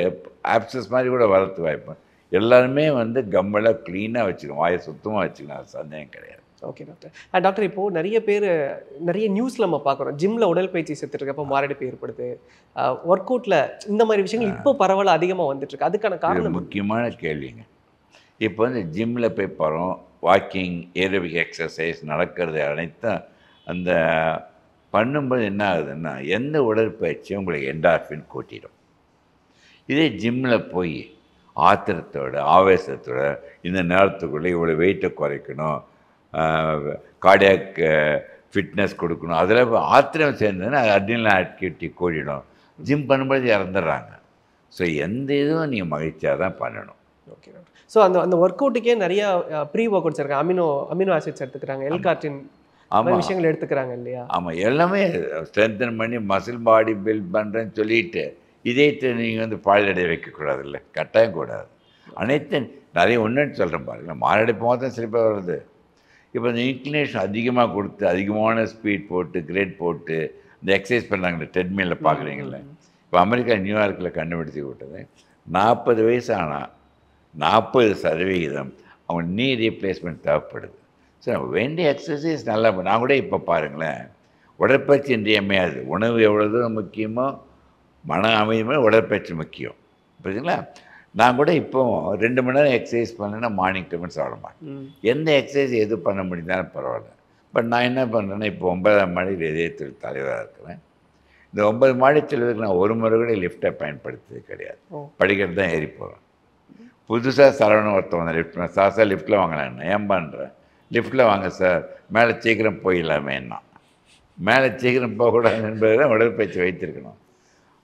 ஆப்சஸ் மாதிரி கூட வளர்த்து வாய்ப்பேன் எல்லாருமே வந்து கம்மலாக க்ளீனாக வச்சுக்கணும் வாயை சுத்தமாக வச்சுக்கணும் சந்தேகம் கிடையாது ஓகே டாக்டர் டாக்டர் இப்போது நிறைய பேர் நிறைய நியூஸில் நம்ம பார்க்குறோம் ஜிம்மில் உடற்பயிற்சி செத்துருக்கப்போ மாரடைப்பு ஏற்படுது ஒர்க் அவுட்டில் இந்த மாதிரி விஷயங்கள் இப்போ பரவாயில்ல அதிகமாக வந்துட்டுருக்கு அதுக்கான காரணம் முக்கியமான கேள்விங்க இப்போ வந்து ஜிம்மில் போய் போகிறோம் வாக்கிங் ஏரோபிக் எக்ஸசைஸ் நடக்கிறது அனைத்தும் அந்த பண்ணும்போது என்ன ஆகுதுன்னா எந்த உடற்பயிற்சியும் உங்களுக்கு என்டார்ஃபின் கூட்டிடும் இதே ஜிம்மில் போய் ஆத்திரத்தோட ஆவேசத்தோட இந்த நேரத்துக்குள்ளே இவ்வளோ வெயிட்டை குறைக்கணும் கார்டியாக் ஃபிட்னஸ் கொடுக்கணும் அதில் ஆத்திரம் சேர்ந்ததுன்னா அது அட்னில் ஆக்டிவிட்டி கூடிடும் ஜிம் பண்ணும்போது இறந்துடுறாங்க ஸோ எந்த இதுவும் நீங்கள் மகிழ்ச்சியாக தான் பண்ணணும் ஓகே ஸோ அந்த அந்த ஒர்க் அவுட்டுக்கே நிறையா ப்ரீ ஒர்க் அவுட்ஸ் இருக்காங்க அமினோ அமினோ ஆசிட்ஸ் எடுத்துக்கிறாங்க எல்கார்டின் ஆமாம் விஷயங்கள் எடுத்துக்கிறாங்க இல்லையா ஆமாம் எல்லாமே ஸ்ட்ரென்தன் பண்ணி மசில் பாடி பில்ட் பண்ணுறேன்னு சொல்லிட்டு இதயத்தை நீங்கள் வந்து பாலடைய வைக்கக்கூடாது இல்லை கட்டாயம் கூடாது அனைத்து நிறைய ஒன்றுன்னு சொல்கிறேன் பாருங்கள் மாரடைப்பு மாத்திரம் சிறப்பாக வருது இப்போ இந்த இன்க்ளினேஷன் அதிகமாக கொடுத்து அதிகமான ஸ்பீட் போட்டு கிரேட் போட்டு இந்த எக்ஸசைஸ் பண்ணாங்க ட்ரெட்மில்ல பார்க்குறீங்கள இப்போ அமெரிக்கா நியூயார்க்கில் கண்டுபிடிச்சி விட்டது நாற்பது வயசானால் ஆனால் நாற்பது சதவிகிதம் அவங்க நீ ரீப்ளேஸ்மெண்ட் தேவைப்படுது சார் வேண்டிய எக்ஸசைஸ் நல்லா நான் கூட இப்போ பாருங்களேன் உடற்பயிற்சி இன்றியமையாது உணவு எவ்வளோ முக்கியமோ மன அமைதியுமே உடற்பயிற்சி முக்கியம் புரியுதுங்களா நான் கூட இப்போ ரெண்டு மணி நேரம் எக்ஸசைஸ் பண்ணேன்னா மார்னிங் டிஃபன் சாப்பிட மாட்டேன் எந்த எக்ஸசைஸ் எது பண்ண முடிந்தாலும் பரவாயில்ல பட் நான் என்ன பண்ணுறேன்னா இப்போ ஒன்பதாம் மாடி இதயத்தில் தலைவராக இருக்கிறேன் இந்த ஒன்பது மாடி செல்வதற்கு நான் ஒரு முறை கூட லிஃப்டை பயன்படுத்தது கிடையாது படிக்கிறது தான் ஏறி போகிறேன் புதுசாக சரவணன் ஒருத்தவங்க லிஃப்ட் சார் சார் லிஃப்ட்டில் வாங்கலான்னு ஏன் பண்ணுறேன் லிஃப்ட்டில் வாங்க சார் மேலே சீக்கிரம் போயிடலாமே என்ன மேலே சீக்கிரம் போகக்கூடாது என்பதை தான் உடற்பயிற்சி வைத்திருக்கணும்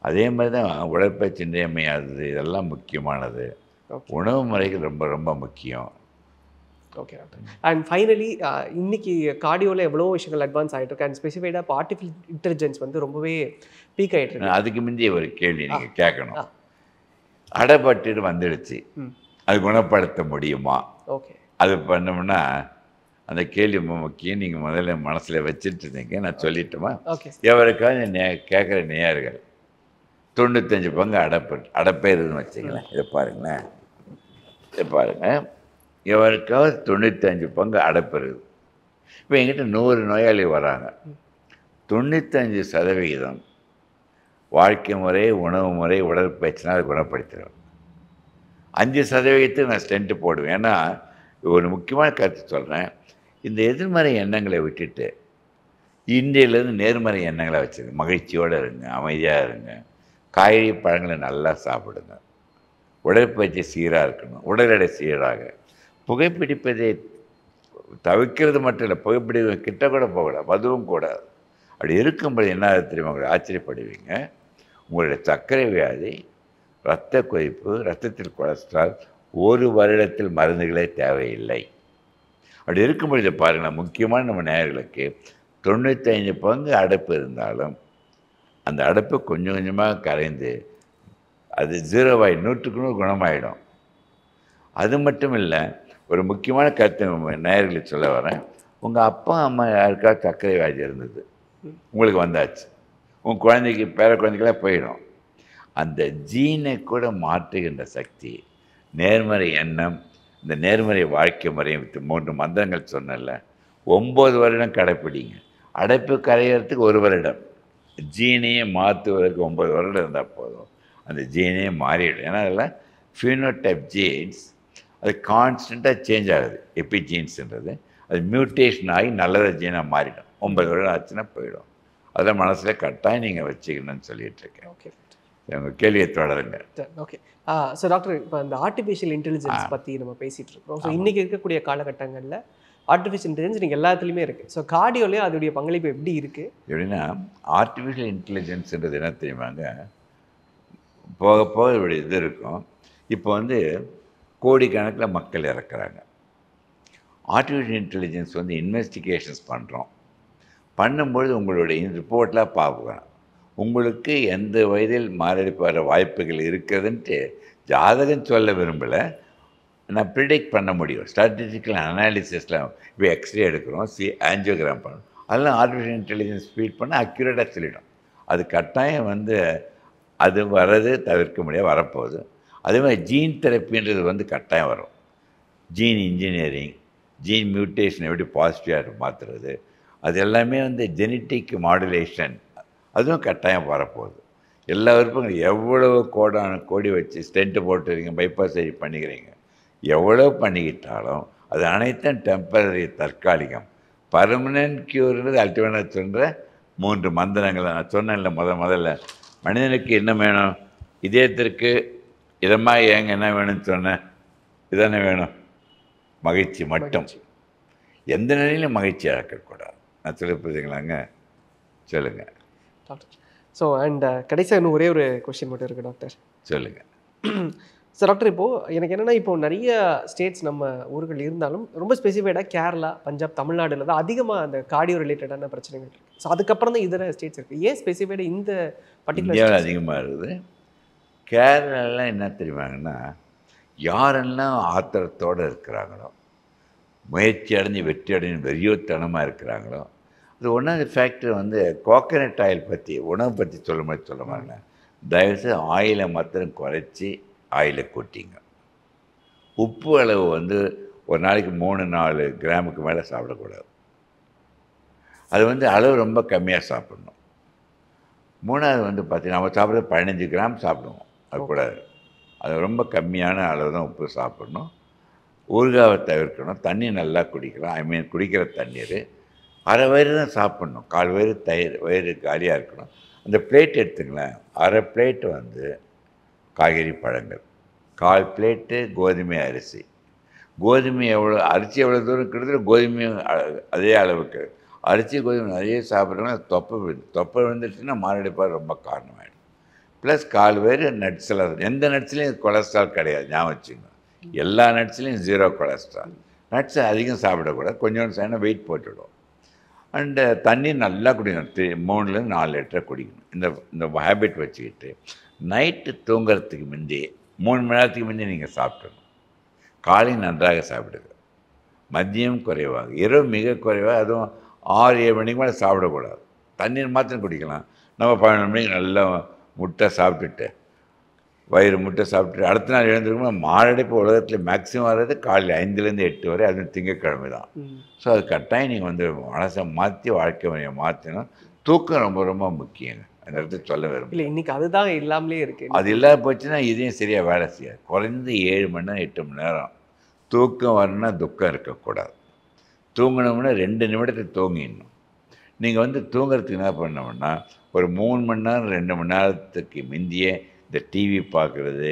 அதே மாதிரி தான் உழைப்பை இன்றியமையாதது இதெல்லாம் முக்கியமானது உணவு முறைகள் ரொம்ப ரொம்ப முக்கியம் ஓகே டாக்டர் அண்ட் ஃபைனலி இன்னைக்கு கார்டியோவில் எவ்வளோ விஷயங்கள் அட்வான்ஸ் ஆகிட்டு இருக்கு அண்ட் ஸ்பெசிஃபைடாக ஆர்டிஃபிஷியல் இன்டெலிஜென்ஸ் வந்து ரொம்பவே பீக் ஆகிட்டு இருக்கு அதுக்கு முந்தைய ஒரு கேள்வி நீங்கள் கேட்கணும் அடைப்பட்டு வந்துடுச்சு அது குணப்படுத்த முடியுமா ஓகே அது பண்ணோம்னா அந்த கேள்வி முக்கியம் நீங்கள் முதல்ல மனசில் வச்சுட்டு இருந்தீங்க நான் ஓகே எவருக்காவது நே கேட்குற நேயர்கள் தொண்ணூத்தஞ்சு பங்கு அடப்பு அடப்பேறுதுன்னு வச்சுங்களேன் இதை பாருங்களேன் இதை பாருங்கள் எவருக்காவது தொண்ணூத்தஞ்சு பங்கு அடப்பெறுது இப்போ எங்கிட்ட நூறு நோயாளி வராங்க தொண்ணூத்தஞ்சு சதவிகிதம் வாழ்க்கை முறை உணவு முறை உடற்பயிற்சினால் அதை அஞ்சு சதவீதத்துக்கு நான் ஸ்டெண்ட்டு போடுவேன் ஏன்னா ஒரு முக்கியமான கருத்து சொல்கிறேன் இந்த எதிர்மறை எண்ணங்களை விட்டுட்டு இந்தியிலேருந்து நேர்மறை எண்ணங்களை வச்சுருங்க மகிழ்ச்சியோடு இருங்க அமைதியாக இருங்க காய்கறி பழங்களை நல்லா சாப்பிடுங்க உடற்பயிற்சி சீராக இருக்கணும் உடல் எடை சீராக புகைப்பிடிப்பதை தவிர்க்கிறது மட்டும் இல்லை புகைப்பிடிப்பு கிட்ட கூட போகக்கூடாது மதுவும் கூட அப்படி இருக்கும்போது என்ன தெரியுமா உங்களை ஆச்சரியப்படுவீங்க உங்களுடைய சர்க்கரை வியாதி இரத்த கொதிப்பு இரத்தத்தில் கொலஸ்ட்ரால் ஒரு வருடத்தில் மருந்துகளே தேவையில்லை அப்படி இருக்கும்பொழுது பாருங்கள் முக்கியமான நம்ம தொண்ணூற்றி ஐந்து பங்கு அடைப்பு இருந்தாலும் அந்த அடைப்பு கொஞ்சம் கொஞ்சமாக கரைந்து அது ஜீரோவாய் நூற்றுக்கு நூறு குணமாயிடும் அது மட்டும் இல்லை ஒரு முக்கியமான கருத்து நேர்களை சொல்ல வரேன் உங்கள் அப்பா அம்மா யாருக்கா சர்க்கரை வியாதி இருந்தது உங்களுக்கு வந்தாச்சு உங்கள் குழந்தைக்கு பேர குழந்தைக்கெல்லாம் போயிடும் அந்த ஜீனை கூட மாற்றுகின்ற சக்தி நேர்மறை எண்ணம் இந்த நேர்மறை வாழ்க்கை முறையும் மூன்று மந்திரங்கள் சொன்னல ஒம்பது வருடம் கடைப்பிடிங்க அடைப்பு கரையிறதுக்கு ஒரு வருடம் ஜீனையே மாற்றுவதற்கு ஒம்பது வருடம் இருந்தால் போதும் அந்த ஜீனையே மாறிடும் ஏன்னா அதில் டைப் ஜீன்ஸ் அது கான்ஸ்டண்ட்டாக சேஞ்ச் ஆகுது எப்பி ஜீன்ஸுன்றது அது மியூட்டேஷன் ஆகி நல்லதாக ஜீனாக மாறிடும் ஒம்பது வருடம் ஆச்சுன்னா போயிடும் அதில் மனசில் கட்டாயம் நீங்கள் வச்சுக்கணும்னு சொல்லிட்டு இருக்கேன் ஓகே உங்கள் கேள்வியை தொடருங்க ஓகே ஸோ டாக்டர் இப்போ இந்த ஆர்டிஃபிஷியல் இன்டெலிஜென்ஸ் பற்றி நம்ம பேசிகிட்டு இருக்கோம் ஸோ இன்றைக்கி இருக்கக்கூடிய காலகட்டங்களில் ஆர்டிஃபிஷியல் இன்டெலிஜென்ஸ் நீங்கள் எல்லாத்துலேயுமே இருக்குது ஸோ கார்டியோலேயும் அதோடைய பங்களிப்பு எப்படி இருக்குது எப்படின்னா ஆர்டிஃபிஷியல் இன்டெலிஜென்ஸ்ன்றது என்ன தெரியுமாங்க போக போக இப்படி இது இருக்கும் இப்போ வந்து கோடிக்கணக்கில் மக்கள் இறக்குறாங்க ஆர்டிஃபிஷியல் இன்டெலிஜென்ஸ் வந்து இன்வெஸ்டிகேஷன்ஸ் பண்ணுறோம் பண்ணும்பொழுது உங்களுடைய ரிப்போர்ட்லாம் பார்க்குறோம் உங்களுக்கு எந்த வயதில் மாரடைப்பு வர வாய்ப்புகள் இருக்குதுன்ட்டு ஜாதகம் சொல்ல விரும்பலை நான் ப்ரிடிக்ட் பண்ண முடியும் ஸ்டாட்டிஸ்டிக்கல் அனாலிசிஸில் இப்போ எக்ஸ்ரே எடுக்கிறோம் சி ஆஞ்சியோகிராம் பண்ணணும் அதெல்லாம் ஆர்டிஃபிஷியல் இன்டெலிஜென்ஸ் ஃபீட் பண்ண அக்யூரேட்டாக சொல்லிடும் அது கட்டாயம் வந்து அது வர்றது தவிர்க்க முடியாது வரப்போகுது அதே மாதிரி ஜீன் தெரப்பின்றது வந்து கட்டாயம் வரும் ஜீன் இன்ஜினியரிங் ஜீன் மியூட்டேஷன் எப்படி பாசிட்டிவாக மாற்றுறது அது எல்லாமே வந்து ஜெனட்டிக் மாடுலேஷன் அதுவும் கட்டாயம் வரப்போகுது எல்லா விருப்பங்களும் எவ்வளோ கோடான கோடி வச்சு ஸ்டென்ட்டு போட்டுறீங்க பைபாஸ் பண்ணிக்கிறீங்க எவ்வளோ பண்ணிக்கிட்டாலும் அது அனைத்தும் டெம்பரரி தற்காலிகம் பர்மனன்ட் கியூர்ன்றது அல்டிமேட்டாக சொல்கிற மூன்று மந்திரங்கள் நான் சொன்னேன்ல முத முதல்ல மனிதனுக்கு என்ன வேணும் இதயத்திற்கு இதமாக ஏங்க என்ன வேணும்னு சொன்னேன் இதென்ன வேணும் மகிழ்ச்சி மட்டும் எந்த நிலையிலும் மகிழ்ச்சியாக இருக்கக்கூடாது நான் சொல்லிப்புறீங்களாங்க சொல்லுங்கள் டாக்டர் ஸோ அண்ட் கடைசியாக இன்னும் ஒரே ஒரு கொஷின் மட்டும் இருக்குது டாக்டர் சொல்லுங்கள் <clears throat> சார் டாக்டர் இப்போது எனக்கு என்னென்னா இப்போ நிறைய ஸ்டேட்ஸ் நம்ம ஊர்கள் இருந்தாலும் ரொம்ப ஸ்பெசிஃபைடாக கேரளா பஞ்சாப் தமிழ்நாடுல தான் அதிகமாக அந்த கார்டியோ ரிலேட்டடான பிரச்சனைகள் இருக்குது ஸோ அதுக்கப்புறம் தான் இதர ஸ்டேட்ஸ் இருக்குது ஏன் ஸ்பெசிஃபைடாக இந்த பர்டிகுலர் அதிகமாக இருக்குது கேரளாலாம் என்ன தெரியுமாங்கன்னா யாரெல்லாம் ஆத்திரத்தோடு இருக்கிறாங்களோ முயற்சி அடைஞ்சு வெற்றி அடைஞ்சு வெறியோத்தனமாக இருக்கிறாங்களோ அது ஒன்றாவது ஃபேக்டர் வந்து கோகனட் ஆயில் பற்றி உணவு பற்றி சொல்ல மாதிரி சொல்ல மாதிரி தயவுசெய்து ஆயிலை மாத்திரம் குறைச்சி ஆயிலை கொட்டிங்க உப்பு அளவு வந்து ஒரு நாளைக்கு மூணு நாலு கிராமுக்கு மேலே சாப்பிடக்கூடாது அது வந்து அளவு ரொம்ப கம்மியாக சாப்பிடணும் மூணாவது வந்து பார்த்திங்கன்னா நம்ம சாப்பிட்றது பதினஞ்சு கிராம் சாப்பிடுவோம் அது கூட அது ரொம்ப கம்மியான அளவு தான் உப்பு சாப்பிடணும் ஊறுகாவை தவிர்க்கணும் தண்ணி நல்லா குடிக்கலாம் ஐ மீன் குடிக்கிற தண்ணீர் அரை வயிறு தான் சாப்பிட்ணும் கால் வயிறு தயிர் வயிறு காலியாக இருக்கணும் அந்த பிளேட் எடுத்துங்களேன் அரை பிளேட்டு வந்து காய்கறி பழங்கள் கால் பிளேட்டு கோதுமை அரிசி கோதுமை எவ்வளோ அரிசி எவ்வளோ தூரம் கிட்டத்தட்ட கோதுமை அதே அளவுக்கு அரிசி கோதுமை நிறைய சாப்பிட்றவங்க தொப்பை விழுது தொப்பை விழுந்துருச்சுன்னா மாரடைப்பாக ரொம்ப காரணமாயிடும் ப்ளஸ் கால் பேர் நட்ஸில் எந்த நட்ஸ்லேயும் கொலஸ்ட்ரால் கிடையாது ஞாபகம் வச்சுங்க எல்லா நட்ஸ்லேயும் ஜீரோ கொலஸ்ட்ரால் நட்ஸை அதிகம் சாப்பிடக்கூடாது கொஞ்சோண்டு சாயினா வெயிட் போட்டுவிடும் அண்டு தண்ணி நல்லா குடிக்கணும் மூணுலேருந்து நாலு லிட்டர் குடிக்கணும் இந்த இந்த ஹேபிட் வச்சுக்கிட்டு நைட்டு தூங்கிறதுக்கு முந்தி மூணு மணி நேரத்துக்கு முந்தி நீங்கள் சாப்பிடணும் காலை நன்றாக சாப்பிடுங்க மதியம் குறைவாக இரவு மிக குறைவாக அதுவும் ஆறு ஏழு மணிக்கு மேலே சாப்பிடக்கூடாது தண்ணீர் மாத்திரம் குடிக்கலாம் நம்ம பதினொன்று மணிக்கு நல்லா முட்டை சாப்பிட்டுட்டு வயிறு முட்டை சாப்பிட்டு அடுத்த நாள் எழுந்திருக்கணும் மாரடைப்பு உலகத்தில் மேக்ஸிமம் வர்றது காலையில் ஐந்துலேருந்து எட்டு வரை அதுவும் திங்கக்கிழமை தான் ஸோ அது கட்டாயம் நீங்கள் வந்து மனசை மாற்றி வாழ்க்கை முறையை மாற்றணும் தூக்கம் ரொம்ப ரொம்ப முக்கியங்க இடத்துல சொல்ல வரும் இல்லை இன்னைக்கு அதுதான் இல்லாமலே இருக்கு அது இல்லாத போச்சுன்னா இதையும் சரியாக வேலை செய்யாது குறைந்த ஏழு மணி நேரம் எட்டு மணி நேரம் தூக்கம் வரணும்னா துக்கம் இருக்கக்கூடாது தூங்கணும்னா ரெண்டு நிமிடத்தை தூங்கிடணும் நீங்கள் வந்து தூங்குறதுக்கு என்ன பண்ணோம்னா ஒரு மூணு மணி நேரம் ரெண்டு மணி நேரத்துக்கு முந்திய இந்த டிவி பார்க்குறது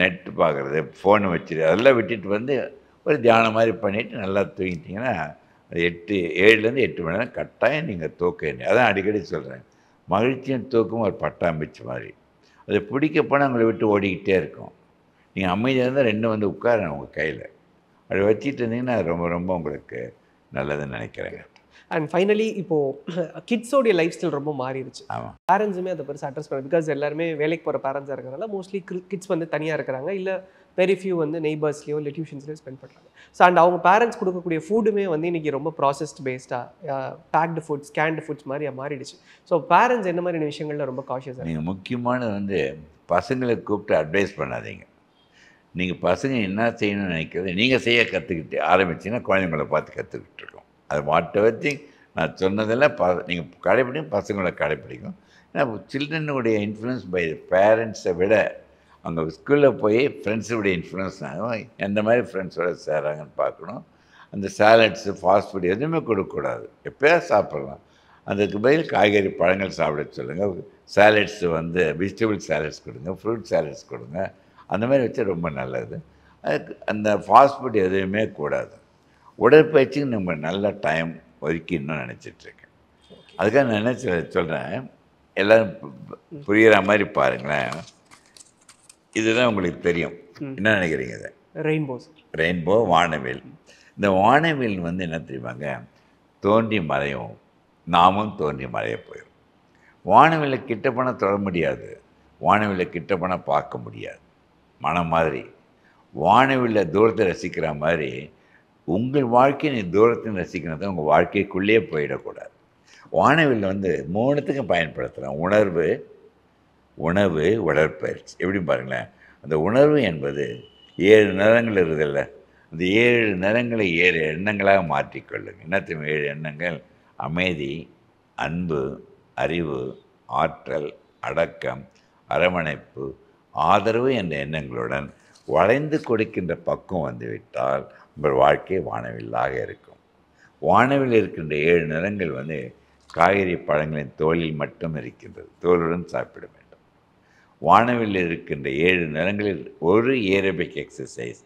நெட் பார்க்குறது ஃபோனை வச்சு அதெல்லாம் விட்டுட்டு வந்து ஒரு தியானம் மாதிரி பண்ணிவிட்டு நல்லா தூங்கிட்டிங்கன்னா எட்டு ஏழுலேருந்து எட்டு மணி நேரம் கட்டாயம் நீங்கள் தூக்க அதான் அடிக்கடி சொல்கிறேன் மகிழ்ச்சியும் தூக்கம் ஒரு பட்டாம்பிச்சு மாதிரி அது பிடிக்க போனால் உங்களை விட்டு ஓடிக்கிட்டே இருக்கும் நீங்கள் அமைதியாக இருந்தால் ரெண்டும் வந்து உட்கார உங்கள் கையில் அதை வச்சுட்டு இருந்தீங்கன்னா ரொம்ப ரொம்ப உங்களுக்கு நல்லதுன்னு நினைக்கிறேங்க அண்ட் ஃபைனலி இப்போது கிட்ஸோடைய லைஃப் ஸ்டைல் ரொம்ப மாறிடுச்சு பேரண்ட்ஸுமே அதை பெருசாக அட்ரஸ் பண்ண பிகாஸ் எல்லாருமே வேலைக்கு போகிற பேரண்ட்ஸாக இருக்கிறனால மோஸ்ட்லி கிட்ஸ் வந்து தனியாக இருக்கிறாங்க இல்லை வெரி ஃபியூ வந்து நெய்பர்ஸ்லேயோ இல்லை டியூஷன்ஸ்லையோ ஸ்பெண்ட் பண்ணுறாங்க ஸோ அண்ட் அவங்க பேரண்ட்ஸ் கொடுக்கக்கூடிய ஃபுட்டுமே வந்து இன்றைக்கி ரொம்ப ப்ராசஸ்ட் பேஸ்டாக பேக்டு ஃபுட்ஸ் கேன்டு ஃபுட்ஸ் மாதிரி மாறிடுச்சு ஸோ பேரண்ட்ஸ் என்ன மாதிரி விஷயங்களில் ரொம்ப காஷியஸாக நீங்கள் முக்கியமான வந்து பசங்களை கூப்பிட்டு அட்வைஸ் பண்ணாதீங்க நீங்கள் பசங்க என்ன செய்யணும்னு நினைக்கிறது நீங்கள் செய்ய கற்றுக்கிட்டு ஆரம்பிச்சிங்கன்னா குழந்தைங்களை பார்த்து கற்றுக்கிட்டு இருக்கோம் அது வாட் எவர் நான் சொன்னதெல்லாம் ப நீங்கள் கடைப்பிடிக்கும் பசங்களை கடைப்பிடிக்கும் ஏன்னா சில்ட்ரனுடைய இன்ஃப்ளூயன்ஸ் பை பேரண்ட்ஸை விட அங்கே ஸ்கூலில் போய் ஃப்ரெண்ட்ஸுடைய இன்ஃப்ளூன்ஸ் ஆகும் எந்த மாதிரி ஃப்ரெண்ட்ஸோடு சேராங்கன்னு பார்க்கணும் அந்த சாலட்ஸு ஃபாஸ்ட் ஃபுட் எதுவுமே கொடுக்கக்கூடாது எப்போயா சாப்பிட்லாம் அதுக்கு பதில் காய்கறி பழங்கள் சாப்பிட சொல்லுங்கள் சாலட்ஸு வந்து வெஜிடபிள் சாலட்ஸ் கொடுங்க ஃப்ரூட் சாலட்ஸ் கொடுங்க அந்த மாதிரி வச்சு ரொம்ப நல்லது அதுக்கு அந்த ஃபாஸ்ட் ஃபுட் எதுவுமே கூடாது உடற்பயிற்சிக்கு நம்ம நல்ல டைம் ஒதுக்கின்னு நினச்சிட்ருக்கேன் அதுக்காக நினச்சி சொல்கிறேன் எல்லோரும் புரிகிற மாதிரி பாருங்களேன் இதுதான் உங்களுக்கு தெரியும் என்ன நினைக்கிறீங்க இதை ரெயின்போ ரெயின்போ வானவில் இந்த வானவில் வந்து என்ன தெரியுமாங்க தோன்றி மறையும் நாமும் தோன்றி மறைய போயிடும் வானவில் கிட்ட பண்ண தொட முடியாது வானவில் கிட்ட பண்ண பார்க்க முடியாது மனம் மாதிரி வானவில் தூரத்தை ரசிக்கிற மாதிரி உங்கள் வாழ்க்கையை நீ தூரத்தை ரசிக்கிறது உங்கள் வாழ்க்கைக்குள்ளேயே போயிடக்கூடாது வானவில் வந்து மூணுத்துக்கும் பயன்படுத்துகிறேன் உணர்வு உணவு உடற்பயிற்சி எப்படி பாருங்களேன் அந்த உணர்வு என்பது ஏழு நிறங்கள் இருக்குதில்ல அந்த ஏழு நிறங்களை ஏழு எண்ணங்களாக மாற்றிக்கொள்ளுங்க என்னத்தையும் ஏழு எண்ணங்கள் அமைதி அன்பு அறிவு ஆற்றல் அடக்கம் அரவணைப்பு ஆதரவு என்ற எண்ணங்களுடன் வளைந்து கொடுக்கின்ற பக்கம் வந்துவிட்டால் உங்கள் வாழ்க்கை வானவில்லாக இருக்கும் வானவில் இருக்கின்ற ஏழு நிறங்கள் வந்து காய்கறி பழங்களின் தோலில் மட்டும் இருக்கின்றது தோலுடன் சாப்பிடுவேன் வானவில் இருக்கின்ற ஏழு நிலங்களில் ஒரு ஏரோபிக் எக்ஸசைஸ்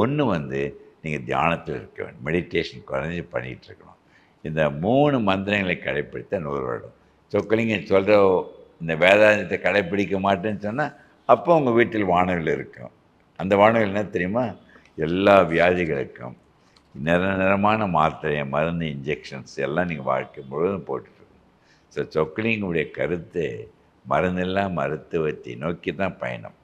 ஒன்று வந்து நீங்கள் தியானத்தில் இருக்க வேண்டும் மெடிடேஷன் குறைஞ்சி பண்ணிகிட்டு இருக்கணும் இந்த மூணு மந்திரங்களை கடைப்பிடித்த நூறு வருடம் சொக்கலிங்க சொல்கிற இந்த வேதாந்தத்தை கடைப்பிடிக்க மாட்டேன்னு சொன்னால் அப்போ உங்கள் வீட்டில் வானவில் இருக்கும் அந்த வானவில் என்ன தெரியுமா எல்லா வியாதிகளுக்கும் நிற நிறமான மாத்திரையை மருந்து இன்ஜெக்ஷன்ஸ் எல்லாம் நீங்கள் வாழ்க்கை முழுவதும் போட்டுட்ருக்கணும் ஸோ சொக்கலிங்குடைய கருத்து மருந்தெல்லாம் மருத்துவத்தை நோக்கி தான் பயணம்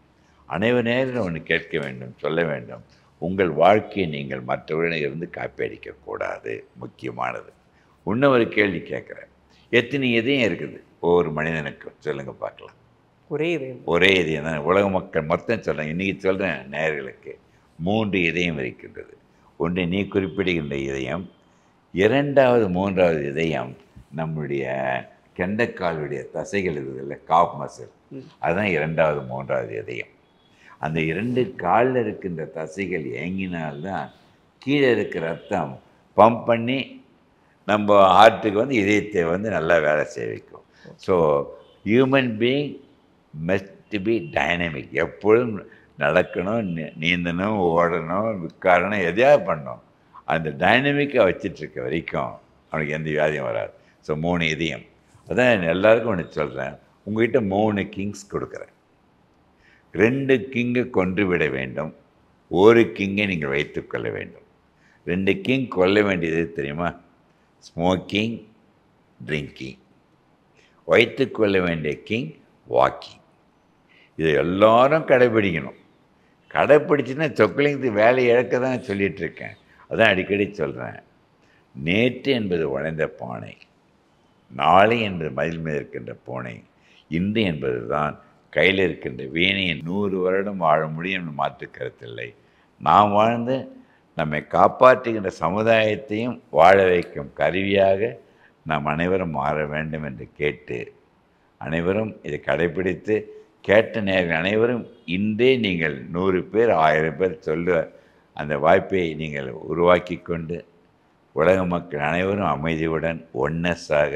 நேரம் ஒன்று கேட்க வேண்டும் சொல்ல வேண்டும் உங்கள் வாழ்க்கையை நீங்கள் மற்றவர்களிடம் இருந்து காப்பியடிக்கக்கூடாது முக்கியமானது இன்னும் ஒரு கேள்வி கேட்குறேன் எத்தனை இதயம் இருக்குது ஒவ்வொரு மனிதனுக்கும் சொல்லுங்கள் பார்க்கலாம் ஒரே இதயம் ஒரே இதயம் தான் உலக மக்கள் மொத்தம் சொல்கிறேன் இன்றைக்கி சொல்கிறேன் நேர்களுக்கு மூன்று இதயம் இருக்கின்றது ஒன்று நீ குறிப்பிடுகின்ற இதயம் இரண்டாவது மூன்றாவது இதயம் நம்முடைய கெண்டைக்காலுடைய தசைகள் இல்லை காஃப் மசில் அதுதான் இரண்டாவது மூன்றாவது இதயம் அந்த இரண்டு காலில் இருக்கின்ற தசைகள் இயங்கினால்தான் கீழே இருக்கிற ரத்தம் பம்ப் பண்ணி நம்ம ஹார்ட்டுக்கு வந்து இதயத்தை வந்து நல்லா வேலை சேவிக்கும் so human being must be dynamic எப்பொழுதும் நடக்கணும் நீந்தணும் ஓடணும் உட்காரணும் எதையாவது பண்ணணும் அந்த டைனமிக்கை வச்சிட்ருக்க வரைக்கும் அவனுக்கு எந்த வியாதியும் வராது ஸோ மூணு இதயம் அதான் எல்லாருக்கும் ஒன்று சொல்கிறேன் உங்ககிட்ட மூணு கிங்ஸ் கொடுக்குறேன் ரெண்டு கிங்கை கொன்று விட வேண்டும் ஒரு கிங்கை நீங்கள் வைத்து கொள்ள வேண்டும் ரெண்டு கிங் கொல்ல வேண்டியது தெரியுமா ஸ்மோக்கிங் ட்ரிங்கிங் வைத்து கொள்ள வேண்டிய கிங் வாக்கிங் இதை எல்லோரும் கடைபிடிக்கணும் கடைப்பிடிச்சுன்னா சொக்கலிங்கத்து வேலை இழக்க தான் சொல்லிகிட்ருக்கேன் அதான் அடிக்கடி சொல்கிறேன் நேற்று என்பது உழைந்த பானை நாளை என்ற மதில் மீது இருக்கின்ற பூனை இன்று என்பதுதான் கையில் இருக்கின்ற வீணையை நூறு வருடம் வாழ முடியும் என்று மாற்று கருத்தில்லை நாம் வாழ்ந்து நம்மை காப்பாற்றுகின்ற சமுதாயத்தையும் வாழ வைக்கும் கருவியாக நாம் அனைவரும் மாற வேண்டும் என்று கேட்டு அனைவரும் இதை கடைபிடித்து கேட்ட நேர்கள் அனைவரும் இன்றே நீங்கள் நூறு பேர் ஆயிரம் பேர் சொல்ல அந்த வாய்ப்பை நீங்கள் உருவாக்கி கொண்டு உலக மக்கள் அனைவரும் அமைதியுடன் ஒன்னஸாக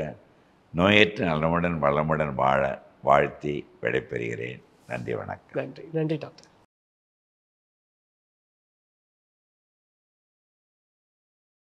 நோயற்ற நலமுடன் வளமுடன் வாழ வாழ்த்தி விடைபெறுகிறேன் நன்றி வணக்கம் நன்றி நன்றி டாக்டர்